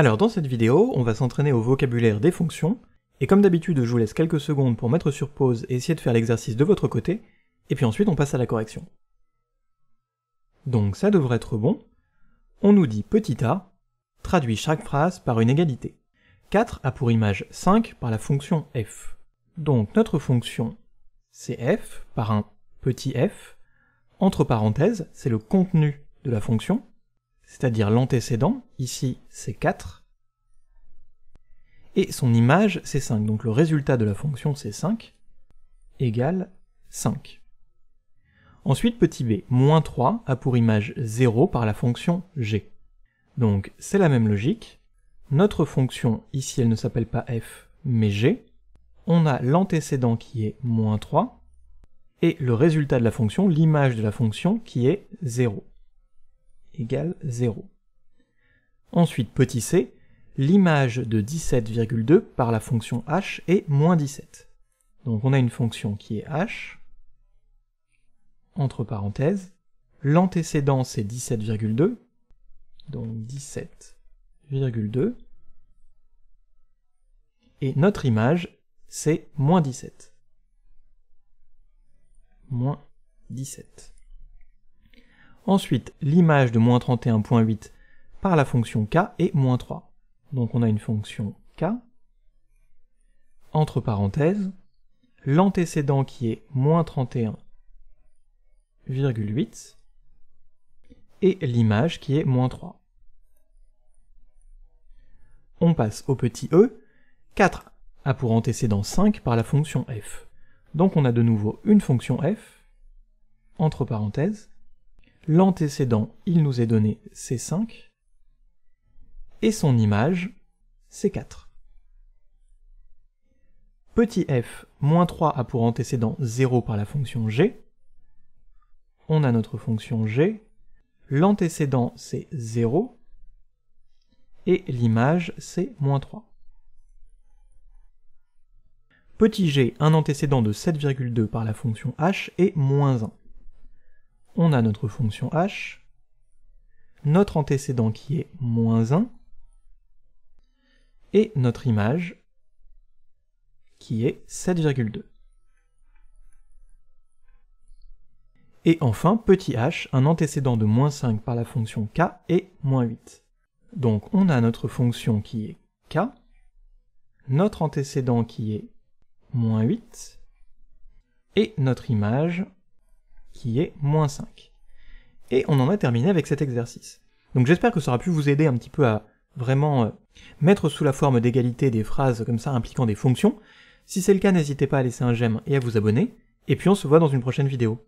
Alors dans cette vidéo, on va s'entraîner au vocabulaire des fonctions, et comme d'habitude je vous laisse quelques secondes pour mettre sur pause et essayer de faire l'exercice de votre côté, et puis ensuite on passe à la correction. Donc ça devrait être bon. On nous dit petit a, traduit chaque phrase par une égalité. 4 a pour image 5 par la fonction f. Donc notre fonction c'est f par un petit f, entre parenthèses c'est le contenu de la fonction, c'est-à-dire l'antécédent, ici c'est 4, et son image c'est 5, donc le résultat de la fonction c'est 5, égale 5. Ensuite, petit b, moins 3 a pour image 0 par la fonction g. Donc c'est la même logique, notre fonction, ici elle ne s'appelle pas f, mais g, on a l'antécédent qui est moins 3, et le résultat de la fonction, l'image de la fonction qui est 0. 0. Ensuite, petit c, l'image de 17,2 par la fonction h est moins 17. Donc on a une fonction qui est h, entre parenthèses, l'antécédent c'est 17,2, donc 17,2, et notre image c'est 17. Moins 17. Ensuite, l'image de moins 31.8 par la fonction k est moins 3. Donc on a une fonction k, entre parenthèses, l'antécédent qui est moins 31,8 et l'image qui est moins 3. On passe au petit e, 4 a pour antécédent 5 par la fonction f. Donc on a de nouveau une fonction f, entre parenthèses, l'antécédent, il nous est donné c'est 5 et son image, c'est 4 Petit f, moins 3 a pour antécédent 0 par la fonction g. On a notre fonction g, l'antécédent c'est 0, et l'image c'est moins 3. Petit g, un antécédent de 7,2 par la fonction h et moins 1 on a notre fonction h, notre antécédent qui est moins 1, et notre image qui est 7,2. Et enfin, petit h, un antécédent de moins 5 par la fonction k est moins 8. Donc on a notre fonction qui est k, notre antécédent qui est moins 8, et notre image qui est moins 5. Et on en a terminé avec cet exercice. Donc j'espère que ça aura pu vous aider un petit peu à vraiment euh, mettre sous la forme d'égalité des phrases comme ça impliquant des fonctions. Si c'est le cas, n'hésitez pas à laisser un j'aime et à vous abonner, et puis on se voit dans une prochaine vidéo.